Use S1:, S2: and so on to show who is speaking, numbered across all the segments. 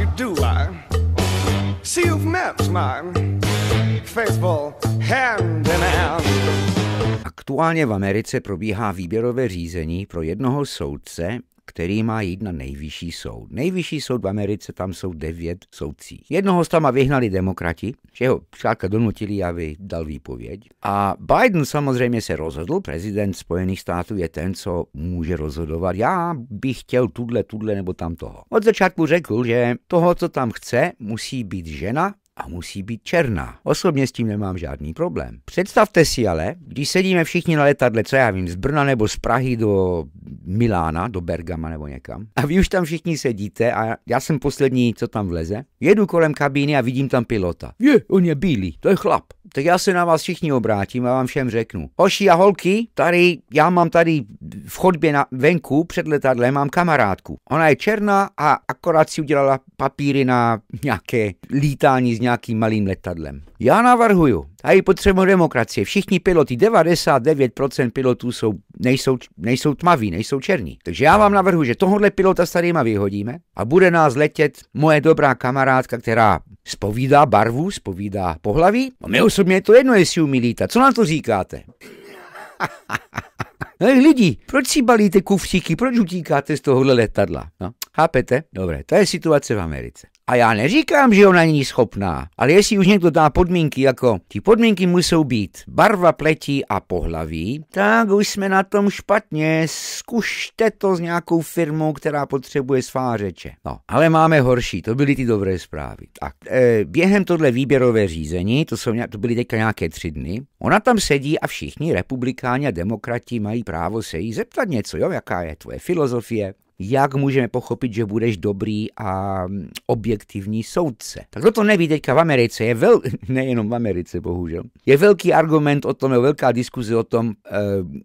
S1: you do I see you've met my faithful hand in hand? Aktuálně v Americe probíhá výběrové řízení pro jednoho soudce, který má jít na nejvyšší soud. Nejvyšší soud v Americe, tam jsou devět soudcí. Jednoho z tam vyhnali demokrati, že ho přátka donutili, aby dal výpověď. A Biden samozřejmě se rozhodl, prezident Spojených států je ten, co může rozhodovat. Já bych chtěl tudle tudle nebo tam toho. Od začátku řekl, že toho, co tam chce, musí být žena, a musí být černá. Osobně s tím nemám žádný problém. Představte si ale, když sedíme všichni na letadle, co já vím, z Brna nebo z Prahy do Milána, do Bergama nebo někam, a vy už tam všichni sedíte a já jsem poslední, co tam vleze, jedu kolem kabíny a vidím tam pilota. Je, on je bílý, to je chlap. Tak já se na vás všichni obrátím a vám všem řeknu. Hoši a holky, tady, já mám tady v chodbě na, venku před letadlem mám kamarádku. Ona je černá a akorát si udělala papíry na nějaké lítání z nějaké nějakým malým letadlem. Já navrhuju, i potřebujeme demokracie. Všichni piloti, 99% pilotů jsou, nejsou, nejsou tmaví, nejsou černí. Takže já vám navrhuji, že tohohle pilota tadyma vyhodíme a bude nás letět moje dobrá kamarádka, která spovídá barvu, spovídá pohlaví. A my osobně je to jedno, jestli umí lítat. Co nám to říkáte? No lidi, proč si balíte kufříky, proč utíkáte z tohohle letadla? No, chápete? Dobré, to je situace v Americe. A já neříkám, že ona není schopná, ale jestli už někdo dá podmínky, jako ty podmínky musou být barva pleti a pohlaví, tak už jsme na tom špatně, zkušte to s nějakou firmou, která potřebuje svářeče. No, ale máme horší, to byly ty dobré zprávy. Tak, e, během tohle výběrové řízení, to, jsou, to byly teďka nějaké tři dny, ona tam sedí a všichni republikáni a demokrati mají právo se jí zeptat něco, jo, jaká je tvoje filozofie, jak můžeme pochopit, že budeš dobrý a objektivní soudce. Tak kdo to neví teďka v Americe, je vel, nejenom v Americe bohužel, je velký argument o tom, je velká diskuze o tom, eh,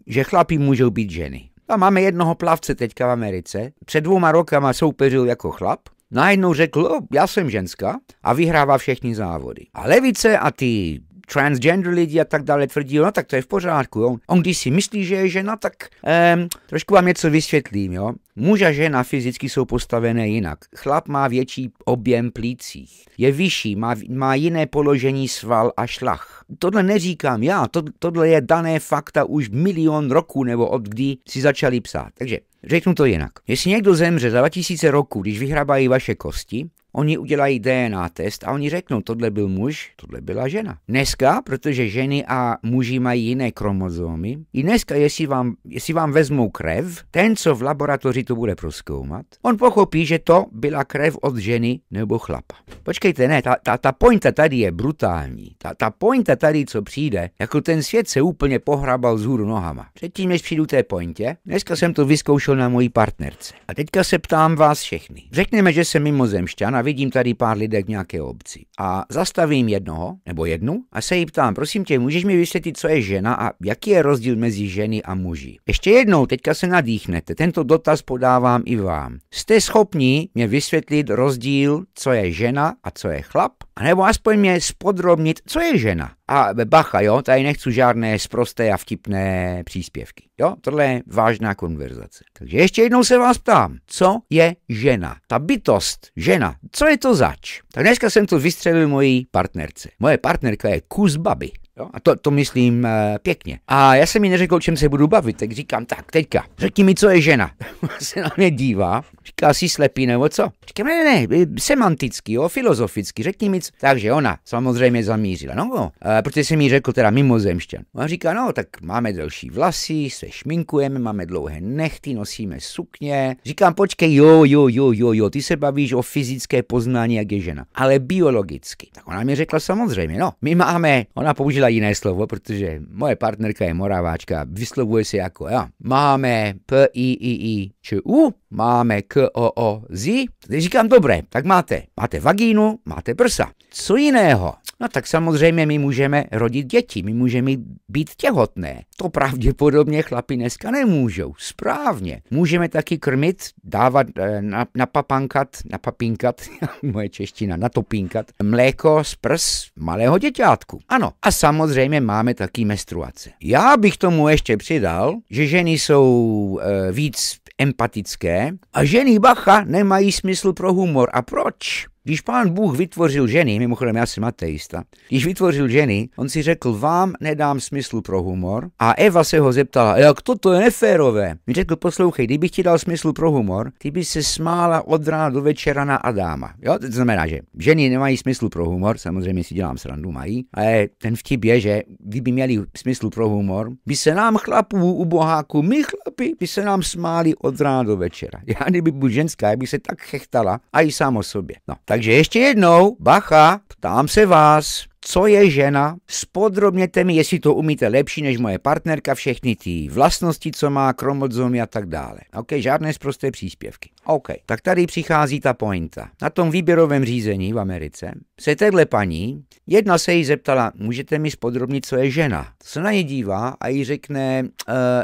S1: že chlapí můžou být ženy. A máme jednoho plavce teďka v Americe, před dvouma rokama soupeřil jako chlap, najednou řekl, já jsem ženská a vyhrává všechny závody. A levice a ty transgender lidi a tak dále tvrdí, no tak to je v pořádku, jo. On když si myslí, že je žena, tak um, trošku vám něco vysvětlím, jo. Muž a žena fyzicky jsou postavené jinak. Chlap má větší objem plících, je vyšší, má, má jiné položení sval a šlach. Tohle neříkám já, to, tohle je dané fakta už milion roků nebo od kdy si začali psát. Takže Řeknu to jinak. Jestli někdo zemře za 2000 roku, když vyhrabají vaše kosti, Oni udělají DNA test a oni řeknou, tohle byl muž, tohle byla žena. Dneska, protože ženy a muži mají jiné kromozomy, i dneska, jestli vám, jestli vám vezmou krev, ten, co v laboratoři to bude proskoumat, on pochopí, že to byla krev od ženy nebo chlapa. Počkejte, ne, ta, ta, ta pointa tady je brutální. Ta, ta pointa tady, co přijde, jako ten svět se úplně pohrabal z hůru nohama. Předtím, než přijdu té pointě, dneska jsem to vyzkoušel na mojí partnerce. A teďka se ptám vás všechny. Řekneme, že jsem mimozemšťan a vidím tady pár lidek v nějaké obci. A zastavím jednoho nebo jednu a se jí ptám, prosím tě, můžeš mi vysvětlit, co je žena a jaký je rozdíl mezi ženy a muži? Ještě jednou, teďka se nadýchnete, tento dotaz podávám i vám. Jste schopni mě vysvětlit rozdíl, co je žena a co je chlap? A nebo aspoň mě spodrobnit, co je žena? A bacha, jo, tady nechci žádné sprosté a vtipné příspěvky. Jo, tohle je vážná konverzace. Takže ještě jednou se vás ptám, co je žena? Ta bytost, žena, co je to zač? Tak dneska jsem to vystřelil mojí partnerce. Moje partnerka je kus baby. Jo? A to, to myslím uh, pěkně. A já jsem mi neřekl, o čem se budu bavit, tak říkám, tak teďka, řekni mi, co je žena. se na mě dívá, říká, si slepý nebo co? Říkám, ne, ne, ne, semanticky, jo, filozoficky, řekni mi, co. Takže ona samozřejmě zamířila, no, no uh, protože jsem mi řekl teda mimozemšťan. Ona říká, no, tak máme delší vlasy, se šminkujeme, máme dlouhé nechty, nosíme sukně. Říkám, počkej, jo, jo, jo, jo, jo, ty se bavíš o fyzické poznání, jak je žena, ale biologicky. Tak ona mi řekla, samozřejmě, no, my máme, ona použila použila jiné slovo, protože moje partnerka je moraváčka, vyslovuje se jako já. Máme p i i i č u, máme k o o z. Když říkám dobré, tak máte. Máte vagínu, máte prsa. Co jiného? No tak samozřejmě my můžeme rodit děti, my můžeme být těhotné. To pravděpodobně chlapi dneska nemůžou. Správně. Můžeme taky krmit, dávat, eh, na, papankat na papinkat, moje čeština, na topinkat, mléko z prs malého děťátku. Ano, a sam samozřejmě máme taky menstruace. Já bych tomu ještě přidal, že ženy jsou e, víc empatické a ženy bacha nemají smysl pro humor. A proč? Když pán Bůh vytvořil ženy, mimochodem já jsem ateista, když vytvořil ženy, on si řekl, vám nedám smyslu pro humor a Eva se ho zeptala, jak toto je neférové. Mi řekl, poslouchej, kdybych ti dal smyslu pro humor, ty by se smála od rána do večera na Adáma. Jo, to znamená, že ženy nemají smyslu pro humor, samozřejmě si dělám srandu, mají, ale ten vtip je, že kdyby měli smyslu pro humor, by se nám chlapů u boháku, my chlapi, by se nám smáli od rána do večera. Já kdyby byl ženská, bych se tak chechtala a i sám o sobě. No, tak takže ještě jednou, bacha, ptám se vás, co je žena, spodrobněte mi, jestli to umíte lepší než moje partnerka, všechny ty vlastnosti, co má, kromozomy a tak dále. OK, žádné zprosté příspěvky. OK, tak tady přichází ta pointa. Na tom výběrovém řízení v Americe se téhle paní, jedna se jí zeptala, můžete mi spodrobnit, co je žena. Se na ní dívá a jí řekne, e,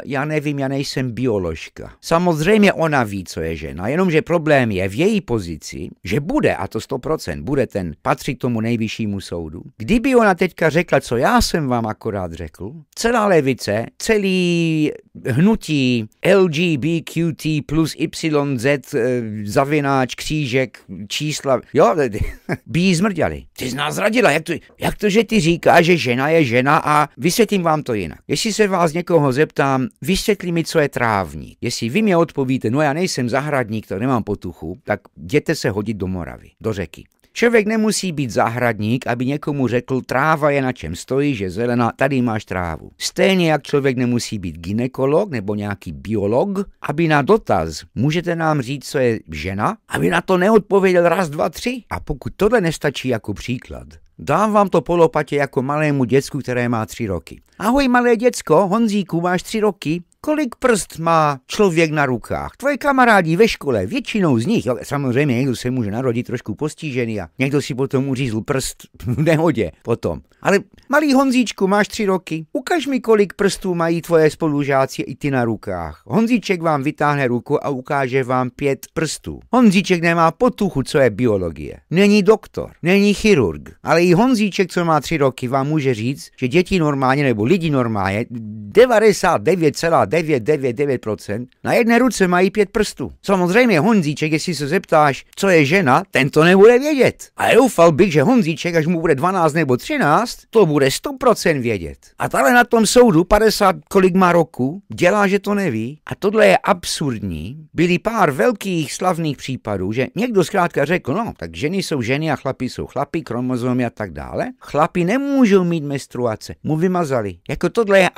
S1: já nevím, já nejsem bioložka. Samozřejmě ona ví, co je žena, jenomže problém je v její pozici, že bude, a to 100%, bude ten, patří tomu nejvyššímu soudu. Kdyby ona teďka řekla, co já jsem vám akorát řekl, celá levice, celý hnutí LGBQT plus YZ Eh, zavináč, křížek, čísla. Jo, jí zmrděli. Ty jsi nás zradila, jak to, jak to, že ty říkáš, že žena je žena a vysvětlím vám to jinak. Jestli se vás někoho zeptám, vysvětli mi, co je trávník. Jestli vy mě odpovíte, no já nejsem zahradník, to nemám potuchu, tak jděte se hodit do Moravy, do řeky. Člověk nemusí být zahradník, aby někomu řekl, tráva je na čem stojí, že zelená, tady máš trávu. Stejně jak člověk nemusí být ginekolog nebo nějaký biolog, aby na dotaz, můžete nám říct, co je žena, aby na to neodpověděl raz, dva, tři. A pokud tohle nestačí jako příklad, Dám vám to polopatě jako malému děcku, které má tři roky. Ahoj malé děcko, Honzíku, máš tři roky, kolik prst má člověk na rukách. Tvoje kamarádi ve škole, většinou z nich, jo, samozřejmě někdo se může narodit trošku postižený a někdo si potom uřízl prst v nehodě potom. Ale malý Honzíčku, máš tři roky, ukaž mi, kolik prstů mají tvoje spolužáci i ty na rukách. Honzíček vám vytáhne ruku a ukáže vám pět prstů. Honzíček nemá potuchu, co je biologie. Není doktor, není chirurg, ale i Honzíček, co má tři roky, vám může říct, že děti normálně nebo lidi normálně 99, 99,9%, na jedné ruce mají pět prstů. Samozřejmě Honzíček, jestli se zeptáš, co je žena, ten to nebude vědět. A doufal bych, že Honzíček, až mu bude 12 nebo 13, to bude 100% vědět. A tady na tom soudu 50 kolik má roku, dělá, že to neví. A tohle je absurdní. Byli pár velkých slavných případů, že někdo zkrátka řekl, no, tak ženy jsou ženy a chlapi jsou chlapi, kromozomy a tak dále. Chlapi nemůžou mít menstruace, mu vymazali. Jako tohle je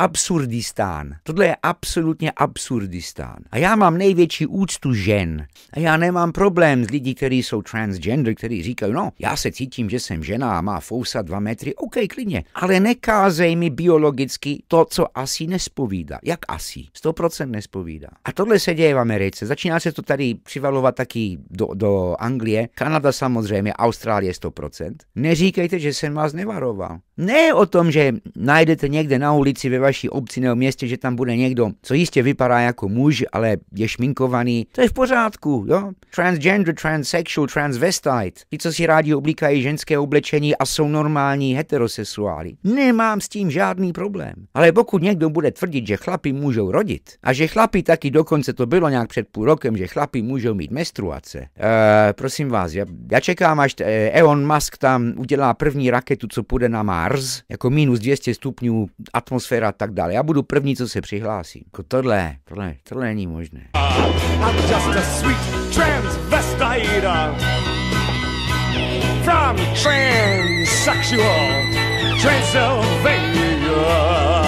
S1: stán. Tohle je absurdní absolutně absurdistán. A já mám největší úctu žen. A já nemám problém s lidí, kteří jsou transgender, kteří říkají, no, já se cítím, že jsem žena a má fousa dva metry, OK, klidně. Ale nekázej mi biologicky to, co asi nespovídá. Jak asi? 100% nespovídá. A tohle se děje v Americe. Začíná se to tady přivalovat taky do, do Anglie, Kanada samozřejmě, Austrálie 100%. Neříkejte, že jsem vás nevaroval. Ne o tom, že najdete někde na ulici ve vaší obci nebo městě, že tam bude někdo co jistě vypadá jako muž, ale je šminkovaný, to je v pořádku, jo? Transgender, transsexual, transvestite, ti, co si rádi oblíkají ženské oblečení a jsou normální heterosexuáli. Nemám s tím žádný problém. Ale pokud někdo bude tvrdit, že chlapi můžou rodit a že chlapi taky dokonce to bylo nějak před půl rokem, že chlapi můžou mít menstruace, Uh, prosím vás, já, já čekám, až e, Elon Musk tam udělá první raketu, co půjde na Mars, jako minus 200 stupňů atmosféra a tak dále. Já budu první, co se přihlásí. Jako tohle, tohle, tohle není možné. I'm just a sweet transvestite from transsexual Transylvania.